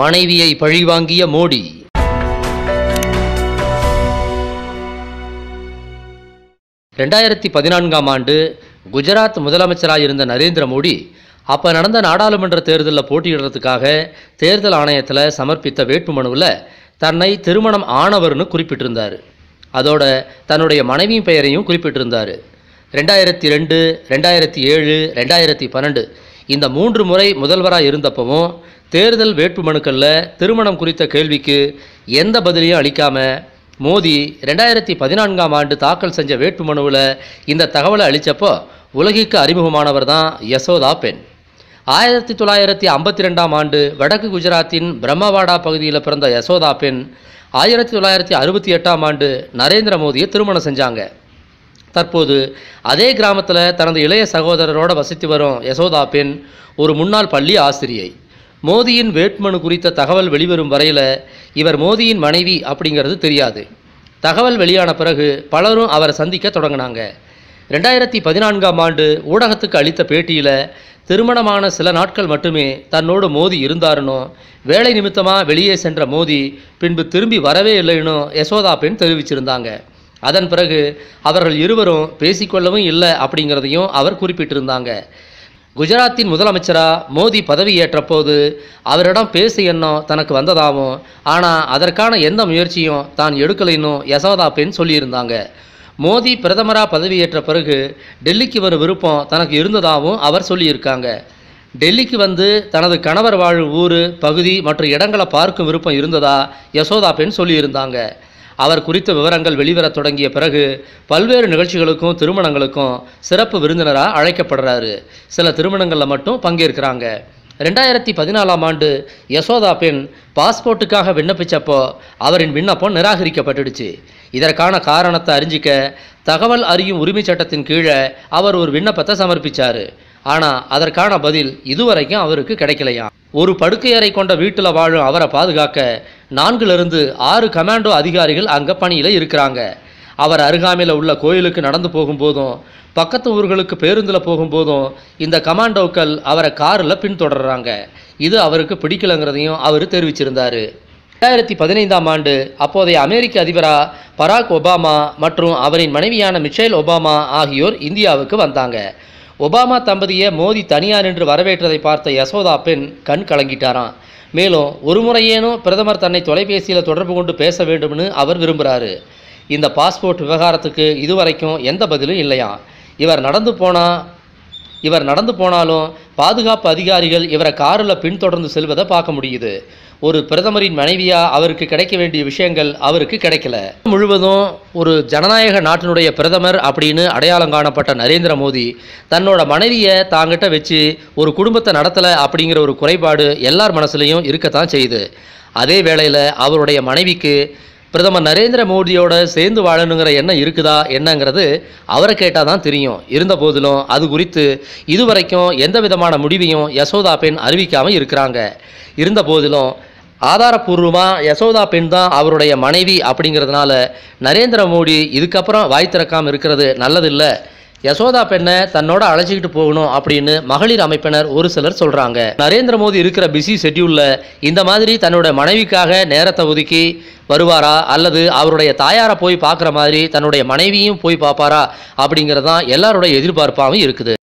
மனைவியை பழிவாங்கிய மோடி ரெண்டாயிரத்தி பதினான்காம் ஆண்டு குஜராத் முதலமைச்சராக இருந்த நரேந்திர மோடி அப்போ நடந்த நாடாளுமன்ற தேர்தலில் போட்டியிடுறதுக்காக தேர்தல் ஆணையத்தில் சமர்ப்பித்த வேட்புமனுவில் தன்னை திருமணம் ஆனவர்னு குறிப்பிட்டிருந்தார் அதோட தன்னுடைய மனைவியின் பெயரையும் குறிப்பிட்டிருந்தார் ரெண்டாயிரத்தி ரெண்டு ரெண்டாயிரத்தி ஏழு ரெண்டாயிரத்தி பன்னெண்டு இந்த மூன்று முறை முதல்வராக இருந்தப்பவும் தேர்தல் வேட்புமனுக்களில் திருமணம் குறித்த கேள்விக்கு எந்த பதிலையும் அளிக்காமல் மோடி ரெண்டாயிரத்தி பதினான்காம் ஆண்டு தாக்கல் செஞ்ச வேட்புமனுவில் இந்த தகவலை அளித்தப்போ உலகிற்கு அறிமுகமானவர் தான் யசோதா பெண் ஆயிரத்தி தொள்ளாயிரத்தி ஐம்பத்தி ரெண்டாம் ஆண்டு வடக்கு குஜராத்தின் பிரம்மவாடா பகுதியில் பிறந்த யசோதா பெண் ஆயிரத்தி தொள்ளாயிரத்தி அறுபத்தி எட்டாம் ஆண்டு நரேந்திர மோடியை திருமணம் செஞ்சாங்க தற்போது அதே கிராமத்தில் தனது இளைய சகோதரரோடு வசித்து வரும் யசோதா பெண் ஒரு முன்னாள் பள்ளி ஆசிரியை மோதியின் வேட்புமனு குறித்த தகவல் வெளிவரும் வரையில் இவர் மோதியின் மனைவி அப்படிங்கிறது தெரியாது தகவல் வெளியான பிறகு பலரும் அவரை சந்திக்க தொடங்கினாங்க ரெண்டாயிரத்தி பதினான்காம் ஆண்டு ஊடகத்துக்கு அளித்த பேட்டியில் திருமணமான சில நாட்கள் மட்டுமே தன்னோடு மோதி இருந்தாருனோ வேலை நிமித்தமாக வெளியே சென்ற மோதி பின்பு திரும்பி வரவே இல்லைனும் யசோதா பெண் தெரிவிச்சிருந்தாங்க அதன் பிறகு அவர்கள் இருவரும் பேசிக்கொள்ளவும் இல்லை அப்படிங்கிறதையும் அவர் குறிப்பிட்டிருந்தாங்க குஜராத்தின் முதலமைச்சராக மோடி போது அவரிடம் பேசு எண்ணம் தனக்கு வந்ததாகவும் ஆனால் அதற்கான எந்த முயற்சியும் தான் எடுக்கலைன்னு யசோதா பெண் சொல்லியிருந்தாங்க மோடி பிரதமராக பதவியேற்ற பிறகு டெல்லிக்கு வரும் விருப்பம் தனக்கு இருந்ததாகவும் அவர் சொல்லியிருக்காங்க டெல்லிக்கு வந்து தனது கணவர் வாழும் ஊர் பகுதி மற்றும் இடங்களை பார்க்கும் விருப்பம் இருந்ததா யசோதா பெண் சொல்லியிருந்தாங்க அவர் குறித்த விவரங்கள் வெளிவரத் தொடங்கிய பிறகு பல்வேறு நிகழ்ச்சிகளுக்கும் திருமணங்களுக்கும் சிறப்பு விருந்தினராக அழைக்கப்படுறாரு சில திருமணங்களில் மட்டும் பங்கேற்கிறாங்க ரெண்டாயிரத்தி பதினாலாம் ஆண்டு யசோதா பெண் பாஸ்போர்ட்டுக்காக விண்ணப்பித்தப்போ அவரின் விண்ணப்பம் நிராகரிக்கப்பட்டுடுச்சு இதற்கான காரணத்தை அறிஞ்சிக்க தகவல் அறியும் உரிமை சட்டத்தின் கீழே அவர் ஒரு விண்ணப்பத்தை சமர்ப்பித்தார் ஆனால் அதற்கான பதில் இதுவரைக்கும் அவருக்கு கிடைக்கலையாம் ஒரு படுக்கையறை கொண்ட வீட்டில் வாழும் அவரை பாதுகாக்க நான்குலேருந்து ஆறு கமாண்டோ அதிகாரிகள் அங்கே பணியில் இருக்கிறாங்க அவர் அருகாமையில் உள்ள கோயிலுக்கு நடந்து போகும்போதும் பக்கத்து ஊர்களுக்கு பேருந்தில் போகும்போதும் இந்த கமாண்டோக்கள் அவரை காரில் பின்தொடர்றாங்க இது அவருக்கு பிடிக்கலைங்கிறதையும் அவர் தெரிவிச்சிருந்தார் ரெண்டாயிரத்தி பதினைந்தாம் ஆண்டு அப்போதைய அமெரிக்க அதிபராக பராக் ஒபாமா மற்றும் அவரின் மனைவியான மிஷேல் ஒபாமா ஆகியோர் இந்தியாவுக்கு வந்தாங்க ஒபாமா தம்பதியை மோதி தனியார் நின்று வரவேற்றதை பார்த்த யசோதா பெண் கண் கலங்கிட்டாராம் மேலும் ஒரு முறையேனும் பிரதமர் தன்னை தொலைபேசியில் தொடர்பு கொண்டு பேச வேண்டும்னு அவர் விரும்புகிறாரு இந்த பாஸ்போர்ட் விவகாரத்துக்கு இதுவரைக்கும் எந்த பதிலும் இல்லையா இவர் நடந்து போனால் இவர் நடந்து போனாலும் பாதுகாப்பு அதிகாரிகள் இவரை காரில் பின்தொடர்ந்து செல்வதை பார்க்க முடியுது ஒரு பிரதமரின் மனைவியாக அவருக்கு கிடைக்க வேண்டிய விஷயங்கள் அவருக்கு கிடைக்கல முழுவதும் ஒரு ஜனநாயக நாட்டினுடைய பிரதமர் அப்படின்னு அடையாளம் காணப்பட்ட நரேந்திர மோடி தன்னோட மனைவியை தாங்கிட்ட வச்சு ஒரு குடும்பத்தை நடத்தலை அப்படிங்கிற ஒரு குறைபாடு எல்லார் மனசுலையும் இருக்கத்தான் செய்யுது அதே வேளையில் அவருடைய மனைவிக்கு பிரதமர் நரேந்திர மோடியோட சேர்ந்து வாழணுங்கிற எண்ணம் இருக்குதா என்னங்கிறது அவரை கேட்டால் தான் தெரியும் இருந்த போதிலும் அது குறித்து இதுவரைக்கும் எந்த விதமான முடிவையும் யசோதா பெண் அறிவிக்காமல் இருக்கிறாங்க இருந்த போதிலும் ஆதாரபூர்வமாக யசோதா பெண் தான் அவருடைய மனைவி அப்படிங்கிறதுனால நரேந்திர மோடி இதுக்கப்புறம் வாய் திறக்காமல் இருக்கிறது நல்லதில்லை யசோதா பெண்ணை தன்னோட அழைச்சிக்கிட்டு போகணும் அப்படின்னு மகளிர் அமைப்பினர் ஒரு சிலர் சொல்கிறாங்க நரேந்திர மோடி இருக்கிற பிஸி ஷெட்யூலில் இந்த மாதிரி தன்னோட மனைவிக்காக நேரத்தை ஒதுக்கி வருவாரா அல்லது அவருடைய தாயாரை போய் பார்க்குற மாதிரி தன்னுடைய மனைவியும் போய் பார்ப்பாரா அப்படிங்கிறது தான் எல்லாரோட எதிர்பார்ப்பாகவும் இருக்குது